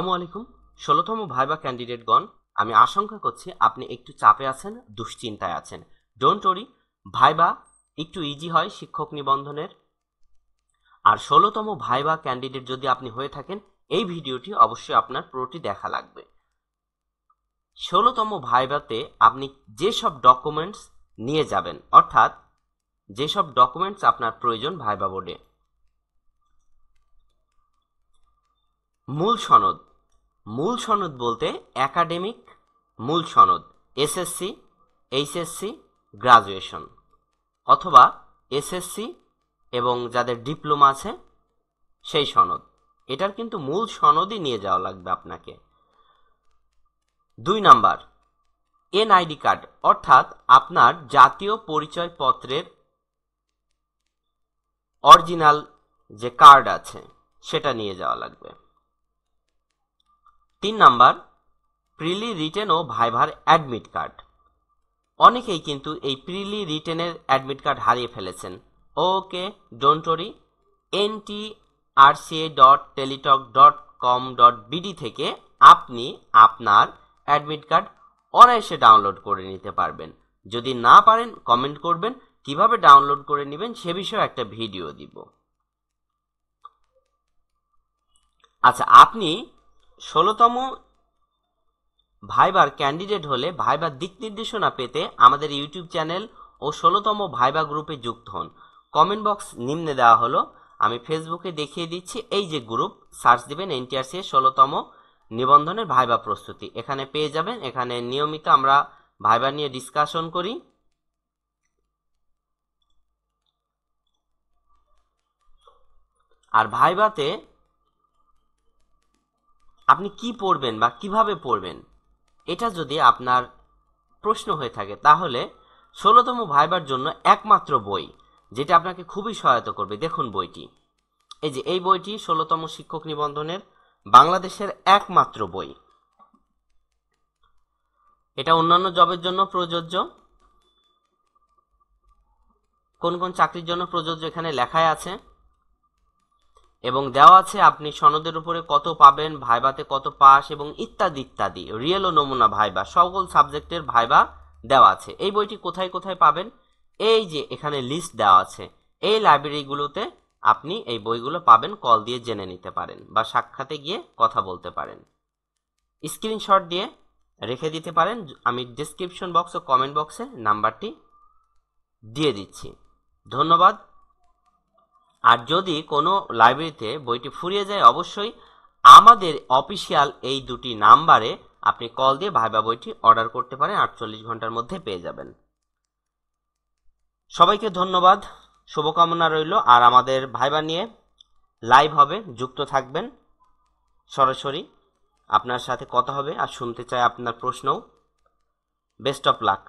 আসসালামু আলাইকুম ষোলোতম ভাইবা ক্যান্ডিডেটগণ আমি আশঙ্কা করছি আপনি একটু চাপে আছেন দুশ্চিন্তায় আছেন ডোন্ট ওরি ভাইবা একটু ইজি হয় শিক্ষক নিবন্ধনের আর ষোলোতম ভাইবা ক্যান্ডিডেট যদি আপনি হয়ে থাকেন এই ভিডিওটি অবশ্যই আপনার পুরোটি দেখা লাগবে ষোলোতম ভাইভাতে আপনি যেসব ডকুমেন্টস নিয়ে যাবেন অর্থাৎ যেসব ডকুমেন্টস আপনার প্রয়োজন ভাইবা বোর্ডে মূল সনদ মূল সনদ বলতে একাডেমিক মূল সনদ এসএসসি এইচএসসি গ্রাজুয়েশন অথবা এসএসসি এবং যাদের ডিপ্লোমা আছে সেই সনদ এটার কিন্তু মূল সনদই নিয়ে যাওয়া লাগবে আপনাকে দুই নাম্বার এনআইডি কার্ড অর্থাৎ আপনার জাতীয় পরিচয়পত্রের অরিজিনাল যে কার্ড আছে সেটা নিয়ে যাওয়া লাগবে তিন নাম্বার প্রিলি রিটেন ও ভাইভার অ্যাডমিট কার্ড অনেকেই কিন্তু এই প্রিলি রিটেনের অ্যাডমিট কার্ড হারিয়ে ফেলেছেন okay don't worry N T A dot Teletalk dot com dot BD থেকে আপনি আপনার অ্যাডমিট কার্ড অনায়াসে ডাউনলোড করে নিতে পারবেন যদি না পারেন কমেন্ট করবেন কিভাবে ডাউনলোড করে নেবেন সে বিষয়ে একটা ভিডিও দিব আচ্ছা আপনি ষোলোতম ভাইবার ক্যান্ডিডেট হলে ভাইবার দিক নির্দেশনা পেতে আমাদের ইউটিউব চ্যানেল ও ষোলোতম ভাইবা গ্রুপে যুক্ত হন কমেন্ট বক্স নিম্নে দেওয়া হলো আমি ফেসবুকে দেখিয়ে দিচ্ছি এই যে গ্রুপ সার্চ দেবেন এনটিআরসি এর ষোলোতম নিবন্ধনের ভাইবা প্রস্তুতি এখানে পেয়ে যাবেন এখানে নিয়মিত আমরা ভাইবা নিয়ে ডিসকাশন করি আর ভাইবাতে আপনি কি পড়বেন বা কিভাবে পড়বেন এটা যদি আপনার প্রশ্ন হয়ে থাকে তাহলে ষোলোতম ভাইবার জন্য একমাত্র বই যেটা আপনাকে খুবই সহায়তা করবে দেখুন বইটি এই যে এই বইটি ষোলোতম শিক্ষক নিবন্ধনের বাংলাদেশের একমাত্র বই এটা অন্যান্য জবের জন্য প্রযোজ্য কোন কোন চাকরির জন্য প্রযোজ্য এখানে লেখায় আছে এবং দেওয়া আছে আপনি সনদের উপরে কত পাবেন ভাইবাতে কত পাস এবং ইত্যাদি ইত্যাদি রিয়েল ও নমুনা ভাইবা সকল সাবজেক্টের ভাইবা দেওয়া আছে এই বইটি কোথায় কোথায় পাবেন এই যে এখানে লিস্ট দেওয়া আছে এই লাইব্রেরিগুলোতে আপনি এই বইগুলো পাবেন কল দিয়ে জেনে নিতে পারেন বা সাক্ষাতে গিয়ে কথা বলতে পারেন স্ক্রিনশট দিয়ে রেখে দিতে পারেন আমি ডিসক্রিপশন বক্স ও কমেন্ট বক্সে নাম্বারটি দিয়ে দিচ্ছি ধন্যবাদ আর যদি কোনো লাইব্রেরিতে বইটি ফুরিয়ে যায় অবশ্যই আমাদের অফিসিয়াল এই দুটি নাম্বারে আপনি কল দিয়ে ভাইবা বইটি অর্ডার করতে পারেন আটচল্লিশ ঘন্টার মধ্যে পেয়ে যাবেন সবাইকে ধন্যবাদ শুভকামনা রইল আর আমাদের ভাইবা নিয়ে লাইভ হবে যুক্ত থাকবেন সরাসরি আপনার সাথে কথা হবে আর শুনতে চাই আপনার প্রশ্নও বেস্ট অফ লাক